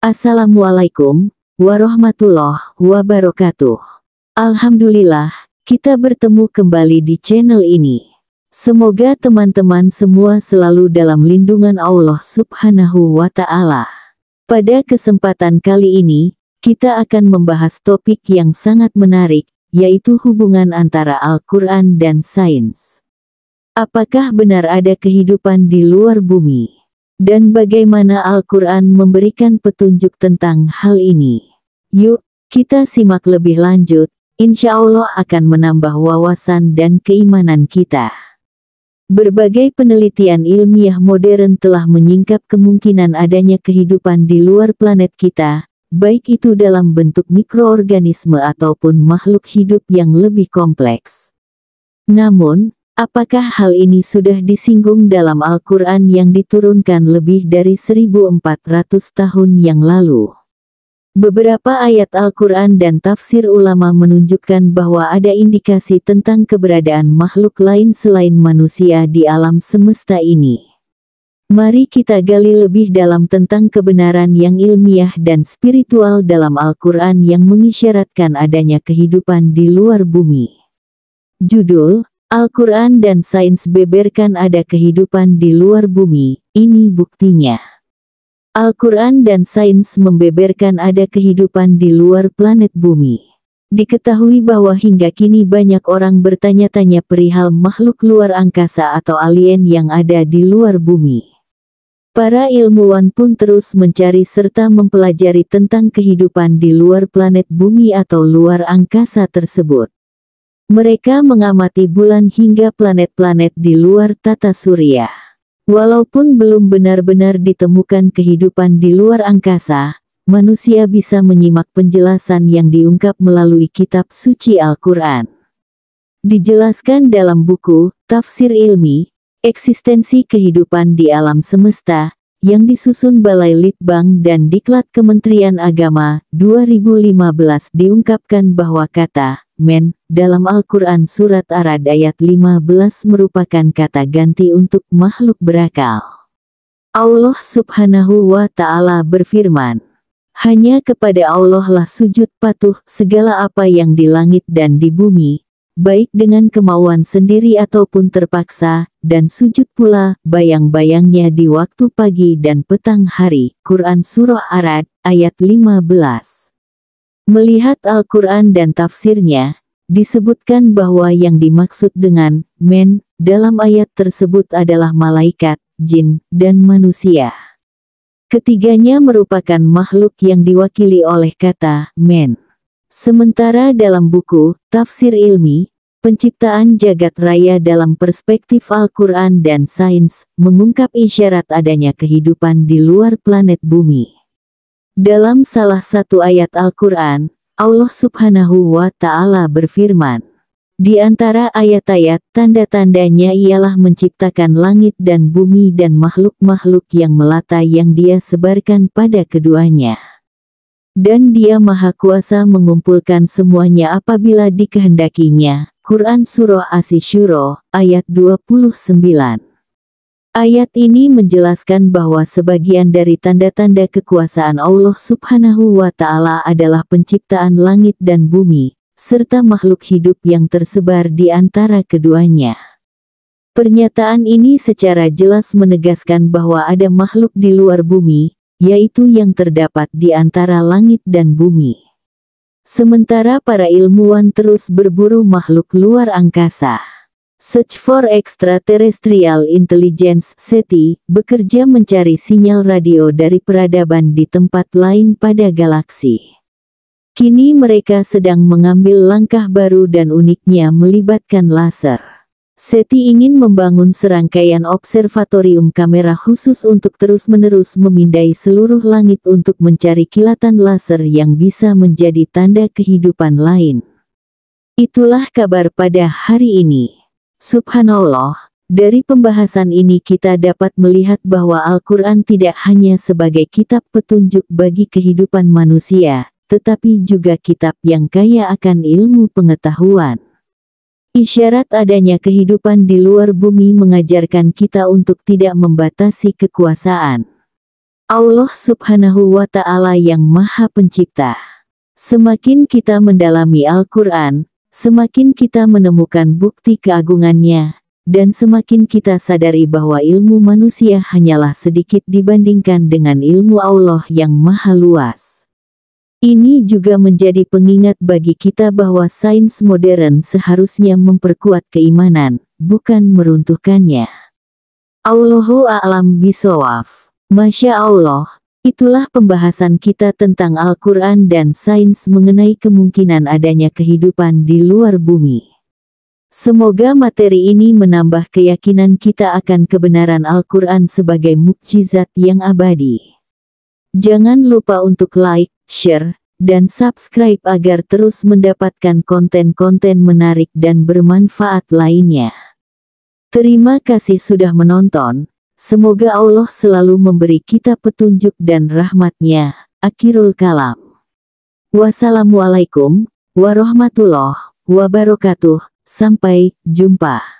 Assalamualaikum warahmatullahi wabarakatuh. Alhamdulillah, kita bertemu kembali di channel ini. Semoga teman-teman semua selalu dalam lindungan Allah Subhanahu wa Ta'ala. Pada kesempatan kali ini, kita akan membahas topik yang sangat menarik, yaitu hubungan antara Al-Quran dan sains. Apakah benar ada kehidupan di luar bumi? Dan bagaimana Al-Quran memberikan petunjuk tentang hal ini. Yuk, kita simak lebih lanjut, insya Allah akan menambah wawasan dan keimanan kita. Berbagai penelitian ilmiah modern telah menyingkap kemungkinan adanya kehidupan di luar planet kita, baik itu dalam bentuk mikroorganisme ataupun makhluk hidup yang lebih kompleks. Namun, Apakah hal ini sudah disinggung dalam Al-Quran yang diturunkan lebih dari 1400 tahun yang lalu? Beberapa ayat Al-Quran dan tafsir ulama menunjukkan bahwa ada indikasi tentang keberadaan makhluk lain selain manusia di alam semesta ini. Mari kita gali lebih dalam tentang kebenaran yang ilmiah dan spiritual dalam Al-Quran yang mengisyaratkan adanya kehidupan di luar bumi. Judul, Al-Quran dan sains beberkan ada kehidupan di luar bumi, ini buktinya. Al-Quran dan sains membeberkan ada kehidupan di luar planet bumi. Diketahui bahwa hingga kini banyak orang bertanya-tanya perihal makhluk luar angkasa atau alien yang ada di luar bumi. Para ilmuwan pun terus mencari serta mempelajari tentang kehidupan di luar planet bumi atau luar angkasa tersebut. Mereka mengamati bulan hingga planet-planet di luar tata surya. Walaupun belum benar-benar ditemukan kehidupan di luar angkasa, manusia bisa menyimak penjelasan yang diungkap melalui kitab suci Al-Quran. Dijelaskan dalam buku, Tafsir Ilmi, eksistensi kehidupan di alam semesta, yang disusun Balai Litbang dan Diklat Kementerian Agama 2015 diungkapkan bahwa kata Men, dalam Al-Quran Surat Arad ayat 15 merupakan kata ganti untuk makhluk berakal. Allah subhanahu wa ta'ala berfirman, Hanya kepada Allah lah sujud patuh segala apa yang di langit dan di bumi, baik dengan kemauan sendiri ataupun terpaksa, dan sujud pula bayang-bayangnya di waktu pagi dan petang hari. Quran Surah Arad, ayat 15 Melihat Al-Quran dan tafsirnya, disebutkan bahwa yang dimaksud dengan men dalam ayat tersebut adalah malaikat, jin, dan manusia. Ketiganya merupakan makhluk yang diwakili oleh kata men. Sementara dalam buku Tafsir Ilmi, penciptaan jagat raya dalam perspektif Al-Quran dan sains mengungkap isyarat adanya kehidupan di luar planet bumi. Dalam salah satu ayat Al-Quran, Allah subhanahu wa ta'ala berfirman. Di antara ayat-ayat tanda-tandanya ialah menciptakan langit dan bumi dan makhluk-makhluk yang melata yang dia sebarkan pada keduanya dan Dia Maha Kuasa mengumpulkan semuanya apabila dikehendakinya. Quran Surah asy Asy-Syura ayat 29 Ayat ini menjelaskan bahwa sebagian dari tanda-tanda kekuasaan Allah Subhanahu wa Ta'ala adalah penciptaan langit dan bumi, serta makhluk hidup yang tersebar di antara keduanya. Pernyataan ini secara jelas menegaskan bahwa ada makhluk di luar bumi, yaitu yang terdapat di antara langit dan bumi. Sementara para ilmuwan terus berburu makhluk luar angkasa. Search for Extraterrestrial Intelligence SETI bekerja mencari sinyal radio dari peradaban di tempat lain pada galaksi. Kini mereka sedang mengambil langkah baru dan uniknya melibatkan laser. SETI ingin membangun serangkaian observatorium kamera khusus untuk terus-menerus memindai seluruh langit untuk mencari kilatan laser yang bisa menjadi tanda kehidupan lain. Itulah kabar pada hari ini. Subhanallah, dari pembahasan ini kita dapat melihat bahwa Al-Quran tidak hanya sebagai kitab petunjuk bagi kehidupan manusia, tetapi juga kitab yang kaya akan ilmu pengetahuan. Isyarat adanya kehidupan di luar bumi mengajarkan kita untuk tidak membatasi kekuasaan. Allah subhanahu wa ta'ala yang maha pencipta. Semakin kita mendalami Al-Quran, Semakin kita menemukan bukti keagungannya, dan semakin kita sadari bahwa ilmu manusia hanyalah sedikit dibandingkan dengan ilmu Allah yang maha luas. Ini juga menjadi pengingat bagi kita bahwa sains modern seharusnya memperkuat keimanan, bukan meruntuhkannya. Allahu a'lam bisawaf. Masya Allah, Itulah pembahasan kita tentang Al-Quran dan sains mengenai kemungkinan adanya kehidupan di luar bumi. Semoga materi ini menambah keyakinan kita akan kebenaran Al-Quran sebagai mukjizat yang abadi. Jangan lupa untuk like, share, dan subscribe agar terus mendapatkan konten-konten menarik dan bermanfaat lainnya. Terima kasih sudah menonton. Semoga Allah selalu memberi kita petunjuk dan rahmatnya. Akhirul kalam. Wassalamualaikum warahmatullahi wabarakatuh. Sampai jumpa.